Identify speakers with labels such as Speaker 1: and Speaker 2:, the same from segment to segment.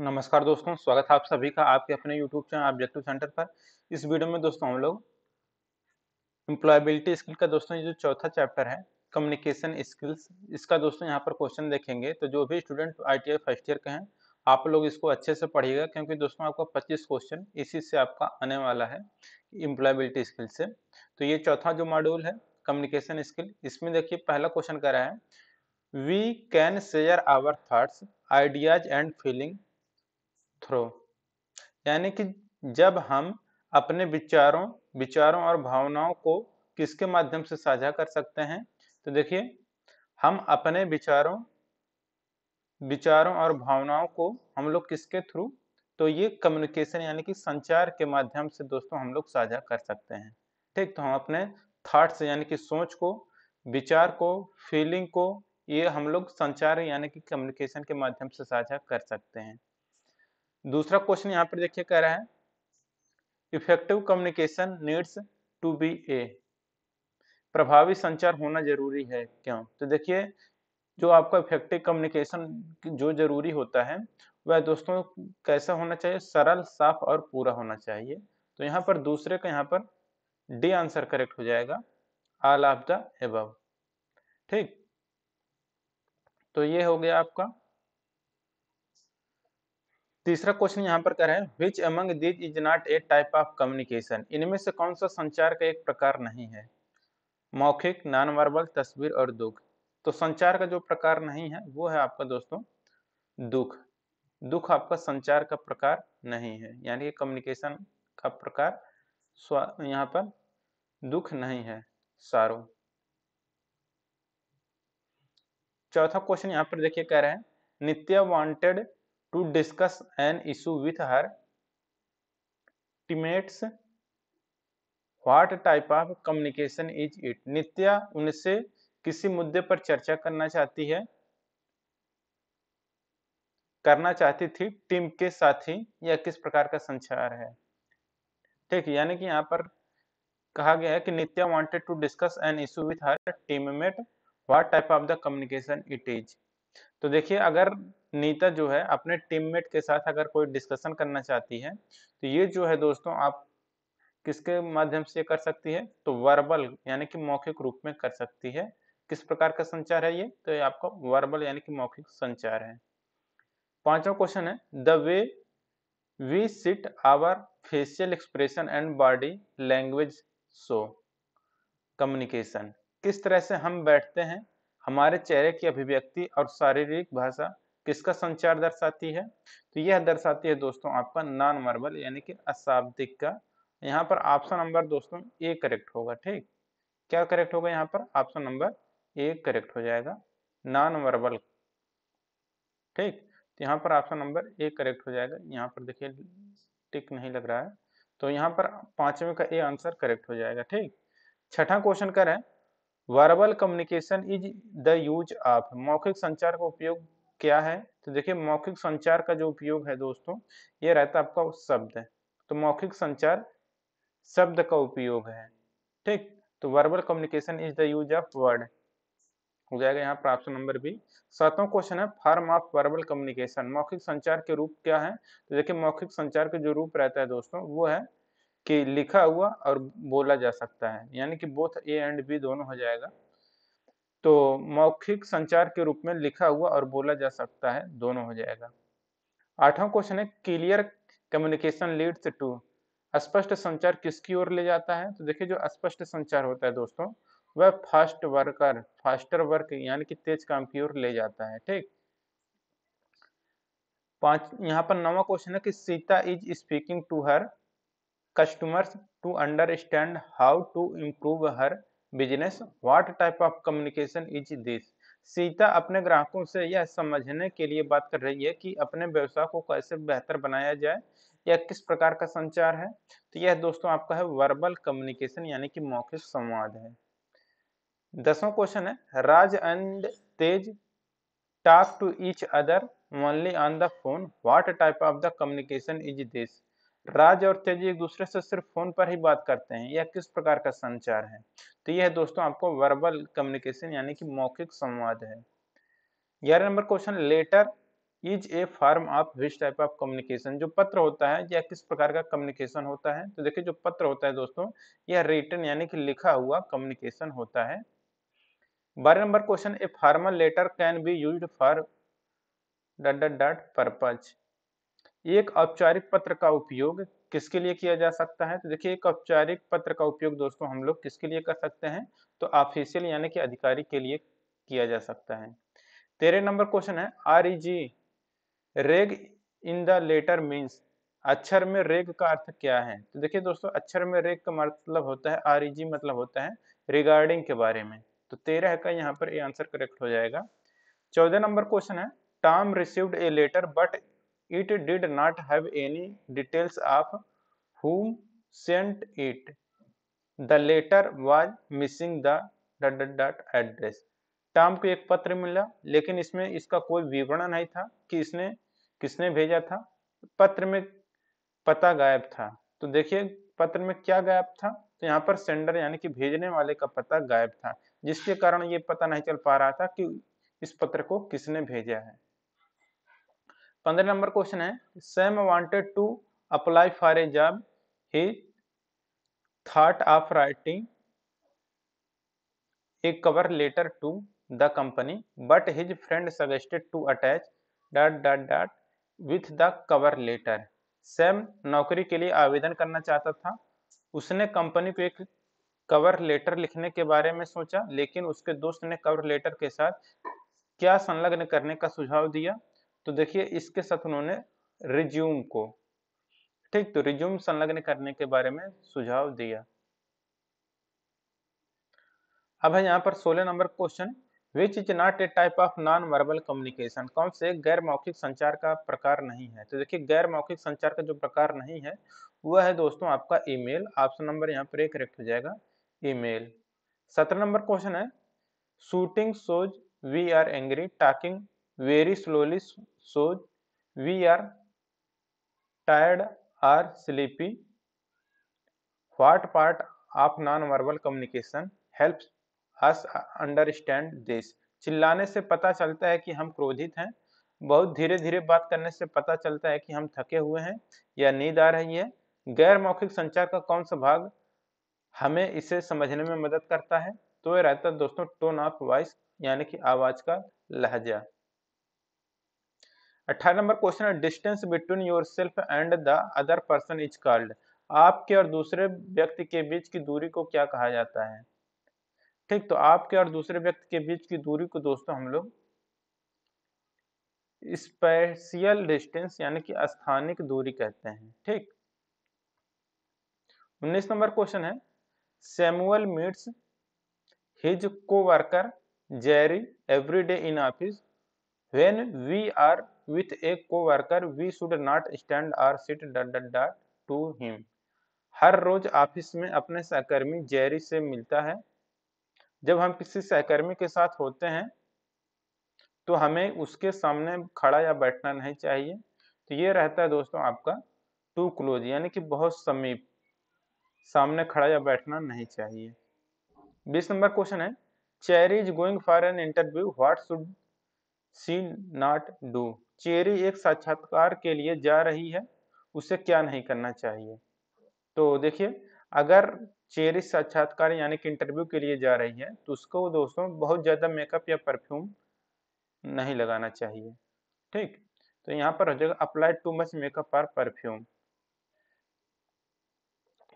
Speaker 1: नमस्कार दोस्तों स्वागत है आप सभी का आपके अपने YouTube चैनल ऑब्जेक्टिव सेंटर पर इस वीडियो में दोस्तों हम लोग एम्प्लॉयबिलिटी स्किल का दोस्तों ये जो चौथा चैप्टर है कम्युनिकेशन स्किल्स इसका दोस्तों यहाँ पर क्वेश्चन देखेंगे तो जो भी स्टूडेंट आई फर्स्ट ईयर के हैं आप लोग इसको अच्छे से पढ़िएगा क्योंकि दोस्तों आपका पच्चीस क्वेश्चन इसी से आपका आने वाला है इम्प्लॉयबिलिटी स्किल से तो ये चौथा जो मॉड्यूल है कम्युनिकेशन स्किल इसमें देखिए पहला क्वेश्चन कह रहा है we can share our thoughts ideas and feeling through यानी कि जब हम अपने विचारों विचारों और भावनाओं को किसके माध्यम से साझा कर सकते हैं तो देखिए हम अपने विचारों विचारों और भावनाओं को हम लोग किसके थ्रू तो ये कम्युनिकेशन यानी कि संचार के माध्यम से दोस्तों हम लोग साझा कर सकते हैं ठीक तो हम अपने थाट्स यानी कि सोच को विचार को फीलिंग को ये हम लोग संचार यानी कि कम्युनिकेशन के माध्यम से साझा कर सकते हैं दूसरा क्वेश्चन यहाँ पर देखिए कह रहा है effective communication needs to be a प्रभावी संचार होना जरूरी है क्यों तो देखिए जो आपका इफेक्टिव कम्युनिकेशन जो जरूरी होता है वह दोस्तों कैसा होना चाहिए सरल साफ और पूरा होना चाहिए तो यहाँ पर दूसरे का यहाँ पर डी आंसर करेक्ट हो जाएगा आल ऑफ द एब ठीक तो ये हो गया आपका तीसरा क्वेश्चन यहाँ पर करें which among these is not a type of communication इनमें से कौन सा संचार का एक प्रकार नहीं है मौखिक नॉन वर्बल तस्वीर और दुख तो संचार का जो प्रकार नहीं है वो है आपका दोस्तों दुख दुख आपका संचार का प्रकार नहीं है यानी कि कम्युनिकेशन का प्रकार यहाँ पर दुख नहीं है सारो चौथा क्वेश्चन यहाँ पर देखिए कह रहे हैं Nitya wanted to discuss an issue with her teammates what type of communication is it Nitya उनसे किसी मुद्दे पर चर्चा करना चाहती है करना चाहती थी टीम के साथी या किस प्रकार का संचार है ठीक यानी कि यहाँ पर कहा गया है कि Nitya wanted to discuss an issue with her teammate what type of the communication it is तो देखिए अगर नीता जो है अपने टीममेट के साथ अगर कोई डिस्कशन करना चाहती है तो ये जो है दोस्तों आप किसके माध्यम से कर सकती है तो वर्बल यानी कि मौखिक रूप में कर सकती है किस प्रकार का संचार है ये तो ये आपका वर्बल यानी कि मौखिक संचार है पांचवा क्वेश्चन है the way we sit our facial expression and body language so communication किस तरह से हम बैठते हैं हमारे चेहरे की अभिव्यक्ति और शारीरिक भाषा किसका संचार दर्शाती है तो यह दर्शाती है दोस्तों आपका नॉन वर्बल यानी कि अशाब्दिक का यहाँ पर ऑप्शन नंबर दोस्तों ए करेक्ट होगा ठीक क्या करेक्ट होगा यहाँ पर ऑप्शन नंबर ए करेक्ट हो जाएगा नॉन वर्बल ठीक तो यहाँ पर ऑप्शन नंबर ए करेक्ट हो जाएगा यहाँ पर देखिए टिक नहीं लग रहा है तो यहाँ पर पांचवें का ए आंसर करेक्ट हो जाएगा ठीक छठा क्वेश्चन करें verbal communication is the use of मौखिक संचार का उपयोग क्या है तो देखिए मौखिक संचार का जो उपयोग है दोस्तों ये रहता है आपका शब्द तो मौखिक संचार शब्द का उपयोग है ठीक तो verbal communication is the use of word हो जाएगा यहाँ पर ऑप्शन नंबर बी सातवां क्वेश्चन है फॉर्म ऑफ वर्बल कम्युनिकेशन मौखिक संचार के रूप क्या है तो देखिए मौखिक संचार के जो रूप रहता है दोस्तों वो है कि लिखा हुआ और बोला जा सकता है यानी कि बोथ ए एंड बी दोनों हो जाएगा तो मौखिक संचार के रूप में लिखा हुआ और बोला जा सकता है दोनों हो जाएगा आठवां क्वेश्चन है क्लियर कम्युनिकेशन लीड्स टू स्पष्ट संचार किसकी ओर ले जाता है तो देखिए जो स्पष्ट संचार होता है दोस्तों वह फास्ट वर्कर फास्टर वर्क यानी कि तेज काम की ओर ले जाता है ठीक पांच यहाँ पर नवा क्वेश्चन है कि Sita is speaking to her customers to understand how to improve her business what type of communication is this Sita अपने ग्राहकों से यह समझने के लिए बात कर रही है कि अपने व्यवसाय को कैसे बेहतर बनाया जाए या किस प्रकार का संचार है तो यह दोस्तों आपका है वर्बल कम्युनिकेशन यानी कि मौखिक संवाद है दसवां क्वेश्चन है Raj and Tej talk to each other only on the phone what type of the communication is this Raj और तेजी एक दूसरे से सिर्फ फोन पर ही बात करते हैं यह किस प्रकार का संचार है तो यह दोस्तों आपको वर्बल कम्युनिकेशन यानी कि मौखिक संवाद है ग्यारह नंबर question letter is a form of which type of communication जो पत्र होता है यह किस प्रकार का कम्युनिकेशन होता है तो देखिए जो पत्र होता है दोस्तों यह रिटर्न यानी कि लिखा हुआ कम्युनिकेशन होता है बारह नंबर question a formal letter can be use for dot dot dot एक औपचारिक पत्र का उपयोग किसके लिए किया जा सकता है तो देखिए एक औपचारिक पत्र का उपयोग दोस्तों हम लोग किसके लिए कर सकते हैं तो ऑफिशियल यानी कि अधिकारी के लिए किया जा सकता है तेरह नंबर क्वेश्चन है R E G reg in the letter means अक्षर में रेग का अर्थ क्या है तो देखिए दोस्तों अक्षर में रेग का मतलब होता है आर ई जी मतलब होता है रिगार्डिंग के बारे में तो तेरह का यहाँ पर ये आंसर करेक्ट हो जाएगा चौदह नंबर क्वेश्चन है Tom received a letter but it did not have any details of whom sent it. The letter was missing the dot dot dot address. Tom को एक पत्र मिला लेकिन इसमें इसका कोई विवरण नहीं था कि इसने किसने भेजा था पत्र में पता गायब था तो देखिए पत्र में क्या गायब था तो यहाँ पर सेंडर यानी कि भेजने वाले का पता गायब था जिसके कारण ये पता नहीं चल पा रहा था कि इस पत्र को किसने भेजा है पंद्रह नंबर क्वेश्चन है Sam wanted to apply for a job he thought of writing a cover letter to the company but his friend suggested to attach dot dot dot with the cover letter Sam नौकरी के लिए आवेदन करना चाहता था उसने company को एक कवर लेटर लिखने के बारे में सोचा लेकिन उसके दोस्त ने कवर लेटर के साथ क्या संलग्न करने का सुझाव दिया तो देखिए इसके साथ उन्होंने रिज्यूम को ठीक तो रिज्यूम संलग्न करने के बारे में सुझाव दिया अब है यहाँ पर 16 नंबर question which is not a type of non verbal communication कौन से गैर मौखिक संचार का प्रकार नहीं है तो देखिए गैर मौखिक संचार का जो प्रकार नहीं है वह है दोस्तों आपका ईमेल ऑप्शन नंबर यहाँ पर एक करेक्ट हो जाएगा ईमेल सत्रह नंबर क्वेश्चन है shouting shows we are angry talking very slowly so we are tired or sleepy what part of non verbal communication helps us understand this चिल्लाने से पता चलता है कि हम क्रोधित हैं बहुत धीरे धीरे बात करने से पता चलता है कि हम थके हुए हैं या नींद आ रही है गैर मौखिक संचार का कौन सा भाग हमें इसे समझने में मदद करता है तो यह रहता है दोस्तों टोन ऑफ वॉइस यानी कि आवाज का लहजा अट्ठारह नंबर क्वेश्चन है distance between yourself and the other person is called आपके और दूसरे व्यक्ति के बीच की दूरी को क्या कहा जाता है ठीक तो आपके और दूसरे व्यक्ति के बीच की दूरी को दोस्तों हम लोग स्पेशियल डिस्टेंस यानी कि स्थानिक दूरी कहते हैं ठीक उन्नीस नंबर क्वेश्चन है Samuel meets his coworker Jerry every day in office when we are with a coworker we should not stand or sit dot him her रोज ऑफिस में अपने सहकर्मी जेरी से मिलता है जब हम किसी सहकर्मी के साथ होते हैं तो हमें उसके सामने खड़ा या बैठना नहीं चाहिए तो ये रहता है दोस्तों आपका टू क्लोज यानी कि बहुत समीप सामने खड़ा या बैठना नहीं चाहिए बीस नंबर क्वेश्चन है Cherry is going for an interview what should she not do Cherry एक साक्षात्कार के लिए जा रही है उसे क्या नहीं करना चाहिए तो देखिए अगर चेरी साक्षात्कार यानी कि इंटरव्यू के लिए जा रही है तो उसको दोस्तों बहुत ज़्यादा मेकअप या परफ्यूम नहीं लगाना चाहिए ठीक तो यहाँ पर हो जाएगा अप्लाई टू मच मेकअप और परफ्यूम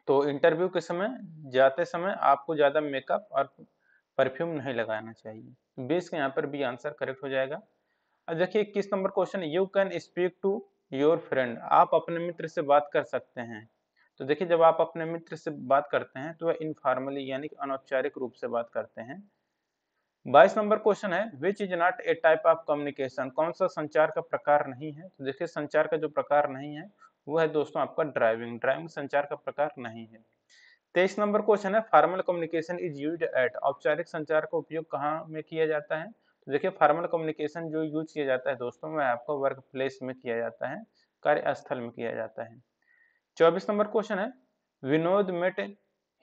Speaker 1: तो इंटरव्यू के समय जाते समय आपको ज़्यादा मेकअप और परफ्यूम नहीं लगाना चाहिए बीस का यहाँ पर भी आंसर करेक्ट हो जाएगा देखिए इक्कीस नंबर question you can speak to your friend आप अपने मित्र से बात कर सकते हैं तो देखिए जब आप अपने मित्र से बात करते हैं तो वह इनफॉर्मली यानी कि अनौपचारिक रूप से बात करते हैं बाईस नंबर क्वेश्चन है which is not a type of communication कौन सा संचार का प्रकार नहीं है तो देखिए संचार का जो प्रकार नहीं है वो है दोस्तों आपका ड्राइविंग ड्राइविंग संचार का प्रकार नहीं है तेईस नंबर क्वेश्चन है formal communication is use at औपचारिक संचार का उपयोग कहाँ में किया जाता है तो देखिए फॉर्मल कम्युनिकेशन जो यूज किया जाता है दोस्तों में आपको वर्क प्लेस में किया जाता है कार्यस्थल में किया जाता है चौबीस नंबर क्वेश्चन है Vinod met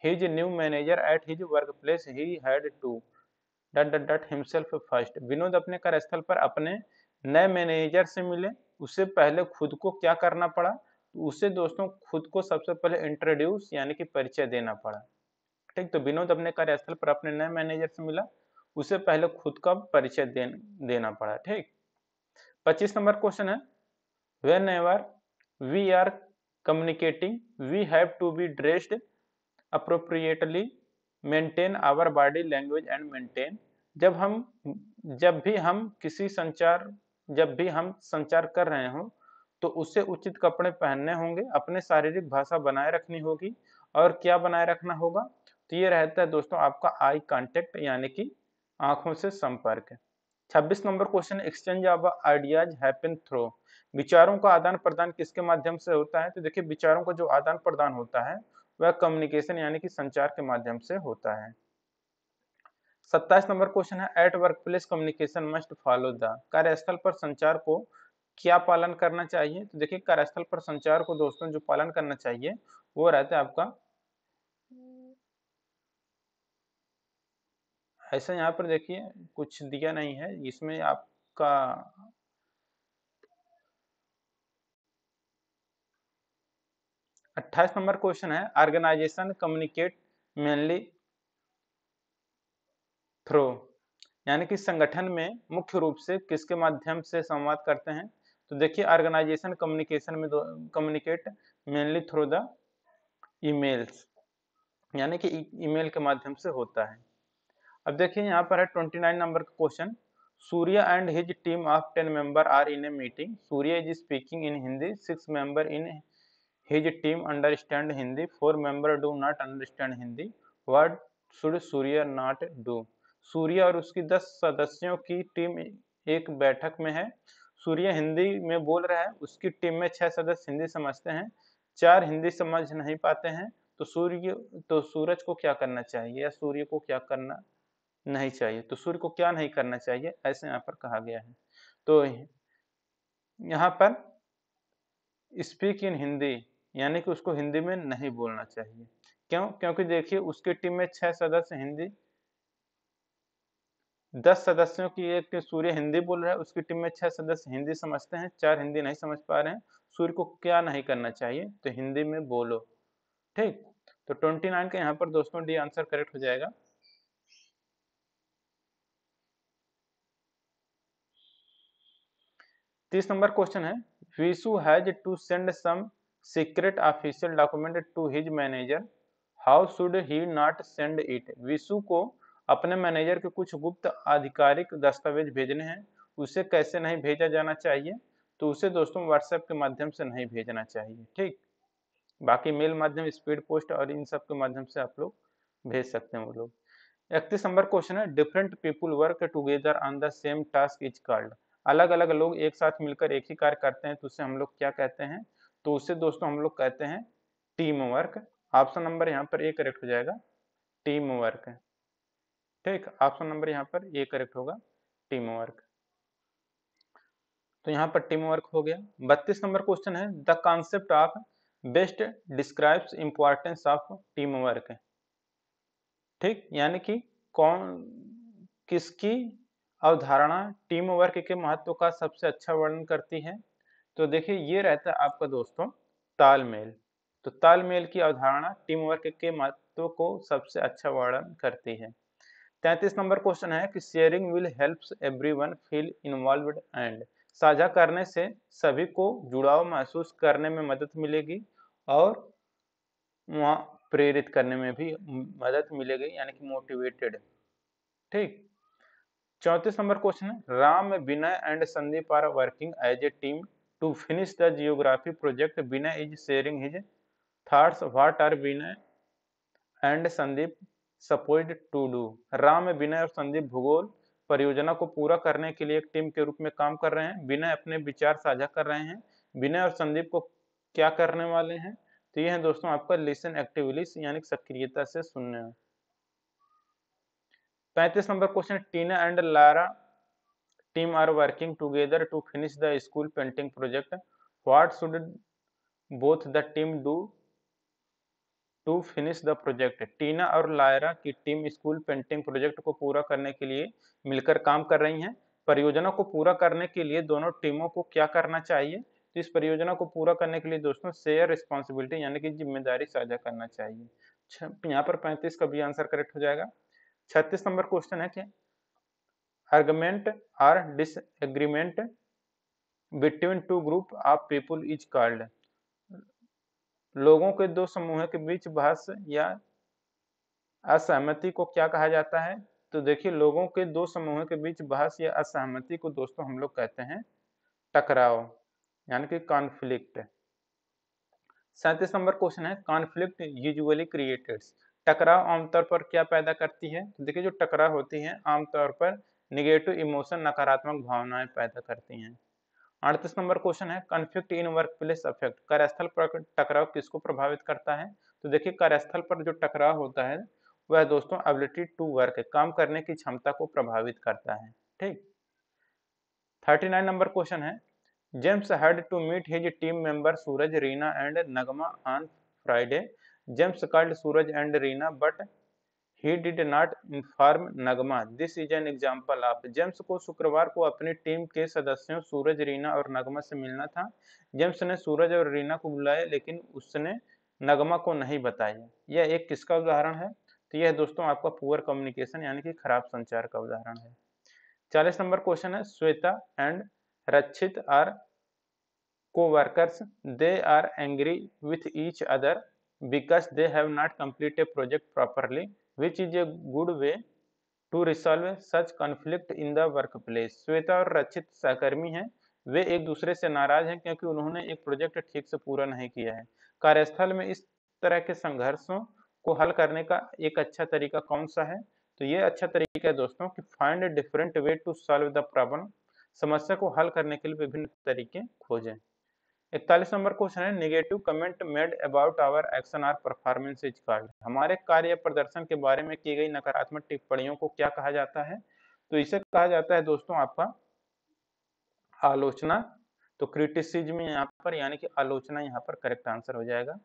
Speaker 1: his new manager at his workplace he had to dot dot dot himself first Vinod अपने कार्यस्थल पर अपने नए मैनेजर से मिले उससे पहले खुद को क्या करना पड़ा तो उसे दोस्तों खुद को सबसे पहले इंट्रोड्यूस यानी कि परिचय देना पड़ा ठीक तो विनोद अपने कार्यस्थल पर अपने नए मैनेजर से मिला उसे पहले खुद का परिचय देन, देना पड़ा ठीक 25 नंबर क्वेश्चन है whenever we are communicating we have to be dressed appropriately maintain our body language and maintain जब हम जब भी हम किसी संचार जब भी हम संचार कर रहे हों तो उससे उचित कपड़े पहनने होंगे अपने शारीरिक भाषा बनाए रखनी होगी और क्या बनाए रखना होगा तो ये रहता है दोस्तों आपका आई कांटेक्ट यानी कि आंखों से संपर्क 26 नंबर question exchange of ideas happen through विचारों का आदान प्रदान किसके माध्यम से होता है तो देखिए विचारों का जो आदान प्रदान होता है वह कम्युनिकेशन यानी कि संचार के माध्यम से होता है सत्ताईस नंबर क्वेश्चन है at workplace communication must follow the कार्यस्थल पर संचार को क्या पालन करना चाहिए तो देखिए कार्यस्थल पर संचार को दोस्तों जो पालन करना चाहिए वो रहता है आपका ऐसा यहाँ पर देखिए कुछ दिया नहीं है इसमें आपका अट्ठाईस नंबर क्वेश्चन है ऑर्गेनाइजेशन कम्युनिकेट मेनली थ्रू यानी कि संगठन में मुख्य रूप से किसके माध्यम से संवाद करते हैं तो देखिए ऑर्गेनाइजेशन कम्युनिकेशन में communicate mainly through the emails यानी कि ईमेल के माध्यम से होता है अब देखिए यहाँ पर है 29 नंबर का question Surya and his team of 10 member are in a meeting Surya is speaking in Hindi six member in his team understand Hindi four member do not understand Hindi what should Surya not do Surya और उसकी दस सदस्यों की टीम एक बैठक में है सूर्य हिंदी में बोल रहा है उसकी टीम में छह सदस्य हिंदी समझते हैं चार हिंदी समझ नहीं पाते हैं तो सूर्य तो सूरज को क्या करना चाहिए या सूर्य को क्या करना नहीं चाहिए तो सूर्य को क्या नहीं करना चाहिए ऐसे यहाँ पर कहा गया है तो यहाँ पर स्पीक इन हिंदी यानी कि उसको हिंदी में नहीं बोलना चाहिए क्यों क्योंकि देखिए उसके टीम में छह सदस्य हिंदी दस सदस्यों की एक सूर्य हिंदी बोल रहा है उसकी टीम में छह सदस्य हिंदी समझते हैं चार हिंदी नहीं समझ पा रहे हैं सूर्य को क्या नहीं करना चाहिए तो हिंदी में बोलो ठीक तो ट्वेंटी नाइन का यहाँ पर दोस्तों डी आंसर करेक्ट हो जाएगा तीस नंबर क्वेश्चन है Vishu has to send some secret official document to his manager how should he not send it Vishu को अपने मैनेजर के कुछ गुप्त आधिकारिक दस्तावेज भेजने हैं उसे कैसे नहीं भेजा जाना चाहिए तो उसे दोस्तों व्हाट्सएप के माध्यम से नहीं भेजना चाहिए ठीक बाकी मेल माध्यम स्पीड पोस्ट और इन सब के माध्यम से आप लोग भेज सकते हैं वो लोग इकतीस नंबर क्वेश्चन है different people work together on the same task is called अलग अलग लोग एक साथ मिलकर एक ही कार्य करते हैं तो उसे हम लोग क्या कहते हैं तो उसे दोस्तों हम लोग कहते हैं टीम वर्क ऑप्शन नंबर यहाँ पर ए करेक्ट हो जाएगा टीम वर्क ठीक ऑप्शन नंबर यहाँ पर ए करेक्ट होगा टीम वर्क तो यहाँ पर टीम वर्क हो गया बत्तीस नंबर क्वेश्चन है the concept of best describes importance of teamwork ठीक यानी कि कौन किसकी अवधारणा टीम वर्क के महत्व का सबसे अच्छा वर्णन करती है तो देखिए ये रहता है आपका दोस्तों तालमेल तो तालमेल की अवधारणा टीम वर्क के महत्व को सबसे अच्छा वर्णन करती है तैंतीस नंबर क्वेश्चन है कि sharing will everyone feel involve and साझा करने से सभी को जुड़ाव महसूस करने में मदद मिलेगी और वहाँ प्रेरित करने में भी मदद मिलेगी यानी कि मोटिवेटेड ठीक चौतीस नंबर क्वेश्चन है Ram Vinay and Sandeep are working as a team to finish the geography project Vinay is sharing his thoughts what are Vinay and Sandeep suppose to do Ram Vinay और संदीप भूगोल परियोजना को पूरा करने के लिए एक टीम के रूप में काम कर रहे हैं विनय अपने विचार साझा कर रहे हैं विनय और संदीप को क्या करने वाले हैं तो ये है दोस्तों आपका लिसन एक्टिवली यानी सक्रियता से सुनने पैंतीस number question Tina and Lara team are working together to finish the school painting project what should both the team do to finish the project Tina और लायरा की टीम स्कूल पेंटिंग प्रोजेक्ट को पूरा करने के लिए मिलकर काम कर रही हैं परियोजना को पूरा करने के लिए दोनों टीमों को क्या करना चाहिए तो इस परियोजना को पूरा करने के लिए दोस्तों शेयर रिस्पॉन्सिबिलिटी यानी कि जिम्मेदारी साझा करना चाहिए यहाँ पर पैंतीस का भी आंसर करेक्ट हो जाएगा छत्तीस नंबर क्वेश्चन है कि argument or disagreement between two group of people is called लोगों के दो समूह के बीच बहस या असहमति को क्या कहा जाता है तो देखिए लोगों के दो समूह के बीच बहस या असहमति को दोस्तों हम लोग कहते हैं टकराव यानी कि कॉन्फ्लिक्ट सैंतीस नंबर क्वेश्चन है कॉन्फ्लिक्ट यूजुअली क्रिएटेड्स टकराव आमतौर पर क्या पैदा करती है तो देखिए जो टकराव होती है आमतौर पर निगेटिव इमोशन नकारात्मक भावनाएं पैदा करती हैं अड़तीस नंबर क्वेश्चन है conflict in workplace affect कार्यस्थल पर टकराव किसको प्रभावित करता है तो देखिए कार्यस्थल पर जो टकराव होता है वह दोस्तों एबिलिटी टू वर्क काम करने की क्षमता को प्रभावित करता है ठीक थर्टी नाइन नंबर क्वेश्चन है James had to meet his team member Suraj Reena and Nagma on Friday James called Suraj and Reena but he did not inform Nagma this is an example of James को शुक्रवार को अपनी टीम के सदस्यों सूरज रीना और नगमा से मिलना था जेम्स ने सूरज और रीना को बुलाया लेकिन उसने नगमा को नहीं बताया यह एक किसका उदाहरण है तो यह दोस्तों आपका पुअर कम्युनिकेशन यानी कि खराब संचार का उदाहरण है चालीस नंबर क्वेश्चन है Shweta and Rakshit are coworkers they are angry with each other because they have not completed a project properly which is a good way to resolve such conflict in the workplace Shweta और रचित सहकर्मी हैं वे एक दूसरे से नाराज हैं क्योंकि उन्होंने एक प्रोजेक्ट ठीक से पूरा नहीं किया है कार्यस्थल में इस तरह के संघर्षों को हल करने का एक अच्छा तरीका कौन सा है तो ये अच्छा तरीका है दोस्तों कि find different way to solve the problem समस्या को हल करने के लिए विभिन्न तरीके खोजें इकतालीस नंबर क्वेश्चन है negative comment made about our action or performance is called हमारे कार्य प्रदर्शन के बारे में की गई नकारात्मक टिप्पणियों को क्या कहा जाता है तो इसे कहा जाता है दोस्तों आपका आलोचना तो क्रिटिसिज्म यहाँ पर यानी कि आलोचना यहाँ पर करेक्ट आंसर हो जाएगा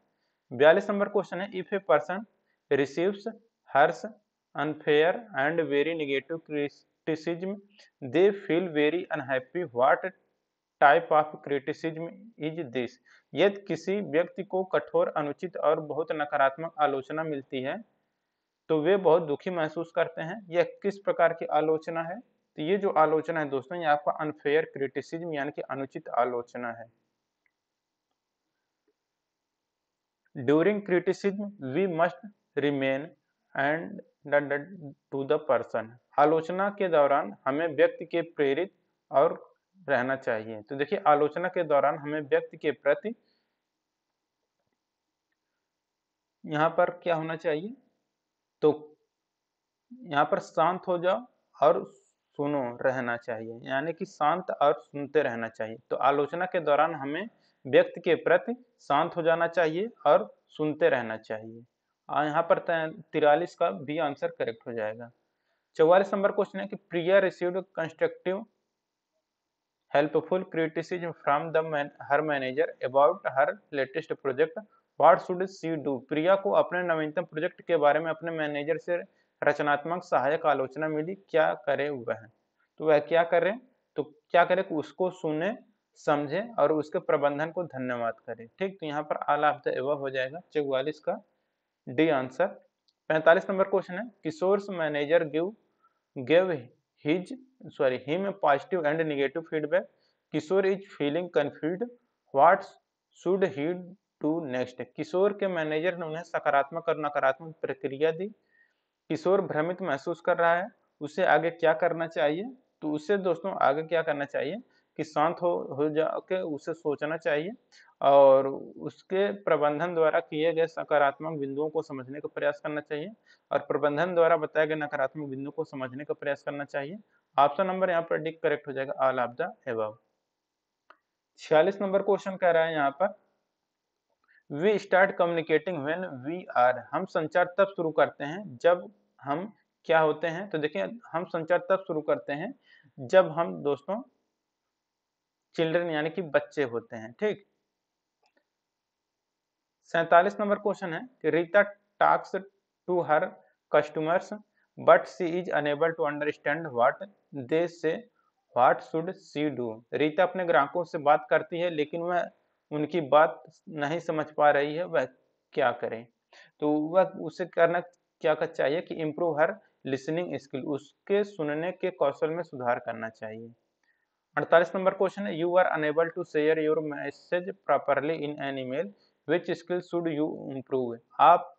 Speaker 1: बयालीस नंबर क्वेश्चन है if a person receives harsh unfair and very negative criticism they feel very unhappy what type of criticism is this यदि किसी व्यक्ति को कठोर अनुचित और बहुत नकारात्मक आलोचना मिलती है तो वे बहुत दुखी महसूस करते हैं यह किस प्रकार की आलोचना है तो ये जो आलोचना है दोस्तों ये आपका अनफेयर क्रिटिसिज्म यानी कि अनुचित आलोचना है during criticism we must remain and to the person आलोचना के दौरान हमें व्यक्ति के प्रेरित और रहना चाहिए तो देखिए आलोचना के दौरान हमें व्यक्ति के प्रति यहाँ पर क्या होना चाहिए तो यहाँ पर शांत हो जाओ और सुनो रहना चाहिए यानी कि शांत और सुनते रहना चाहिए तो आलोचना के दौरान हमें व्यक्ति के प्रति शांत हो जाना चाहिए और सुनते रहना चाहिए और यहाँ पर तिरालीस का भी आंसर करेक्ट हो जाएगा चौवालीस नंबर क्वेश्चन है कि Priya received constructive helpful criticism from the man, her manager about her latest project what should she do Priya को अपने नवीनतम प्रोजेक्ट के बारे में अपने मैनेजर से रचनात्मक सहायक आलोचना मिली क्या करे वह तो वह क्या करे तो क्या करे उसको सुने समझे और उसके प्रबंधन को धन्यवाद करें ठीक तो यहाँ पर आल ऑफ द हो जाएगा चौवालीस का डी आंसर पैंतालीस नंबर क्वेश्चन है Kishore's manager give give his sorry him positive and negative feedback Kishore is feeling confuse what should he to next Kishore के मैनेजर ने उन्हें सकारात्मक और नकारात्मक प्रतिक्रिया दी किशोर भ्रमित महसूस कर रहा है उसे आगे क्या करना चाहिए तो उसे दोस्तों आगे क्या करना चाहिए कि शांत हो हो जाके उसे सोचना चाहिए और उसके प्रबंधन द्वारा किए गए सकारात्मक बिंदुओं को समझने का प्रयास करना चाहिए और प्रबंधन द्वारा बताए गए नकारात्मक बिंदुओं को समझने का प्रयास करना चाहिए ऑप्शन नंबर यहाँ पर डी करेक्ट हो जाएगा ऑल ऑफ द एबव छियालीस नंबर क्वेश्चन कह रहा है यहाँ पर we start communicating when we are हम संचार तब शुरू करते हैं जब हम क्या होते हैं तो देखिए हम संचार तब शुरू करते हैं जब हम दोस्तों चिल्ड्रन यानी कि बच्चे होते हैं ठीक सैतालीस नंबर क्वेश्चन है कि Rita talks to her customers but she is unable to understand what they say what should she do Rita अपने ग्राहकों से बात करती है लेकिन वह उनकी बात नहीं समझ पा रही है वह क्या करें तो वह उसे करना क्या कर चाहिए कि इम्प्रूव हर लिसनिंग स्किल उसके सुनने के कौशल में सुधार करना चाहिए अड़तालीस नंबर क्वेश्चन है you are unable to share your message properly in an email which skill should you improve आप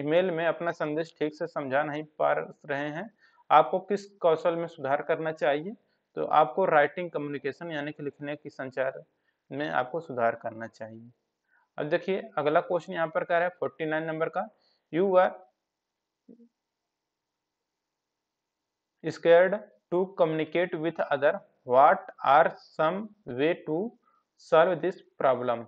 Speaker 1: ईमेल में अपना संदेश ठीक से समझा नहीं पा रहे हैं आपको किस कौशल में सुधार करना चाहिए तो आपको राइटिंग कम्युनिकेशन यानी कि लिखने की संचार में आपको सुधार करना चाहिए अब देखिए अगला क्वेश्चन यहाँ पर कह रहा है फोर्टी नाइन नंबर का you are scared to communicate with other what are some way to solve this problem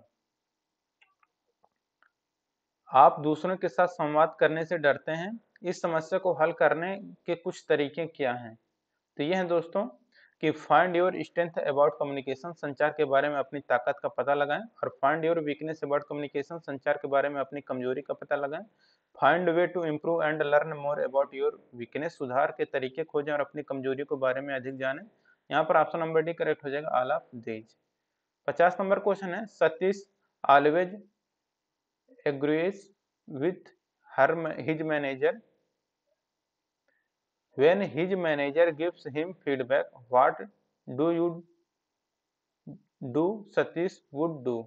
Speaker 1: आप दूसरों के साथ संवाद करने से डरते हैं इस समस्या को हल करने के कुछ तरीके क्या हैं तो ये हैं दोस्तों कि find your strength about communication संचार के बारे में अपनी ताकत का पता लगाएं और find your weakness about communication संचार के बारे में अपनी कमजोरी का पता लगाएं find way to improve and learn more about your weakness सुधार के तरीके खोजें और अपनी कमजोरी के बारे में अधिक जानें यहाँ पर ऑप्शन नंबर डी करेक्ट हो जाएगा आलाप देज पचास नंबर क्वेश्चन है Satish always agrees with her his manager when his manager gives him feedback what do you do satish would do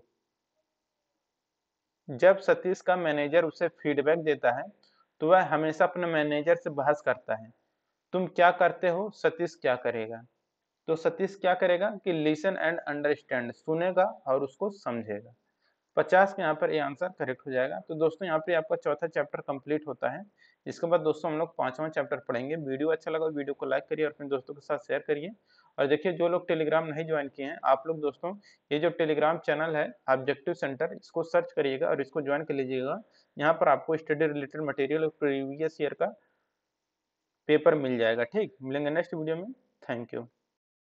Speaker 1: जब सतीश का मैनेजर उसे फीडबैक देता है तो वह हमेशा अपने मैनेजर से बहस करता है तुम क्या करते हो सतीश क्या करेगा तो सतीश क्या करेगा कि लिसन एंड अंडरस्टैंड सुनेगा और उसको समझेगा पचास के यहाँ पर ये आंसर करेक्ट हो जाएगा तो दोस्तों यहाँ पे आपका चौथा चैप्टर कंप्लीट होता है इसके बाद दोस्तों हम लोग पांचवा चैप्टर पढ़ेंगे वीडियो अच्छा लगा वीडियो को लाइक करिए और अपने दोस्तों के साथ शेयर करिए और देखिए जो लोग टेलीग्राम नहीं ज्वाइन किए हैं आप लोग दोस्तों ये जो टेलीग्राम चैनल है ऑब्जेक्टिव सेंटर इसको सर्च करिएगा और इसको ज्वाइन कर लीजिएगा यहाँ पर आपको स्टडी रिलेटेड मटेरियल और प्रीवियस ईयर का पेपर मिल जाएगा ठीक मिलेंगे नेक्स्ट वीडियो में थैंक यू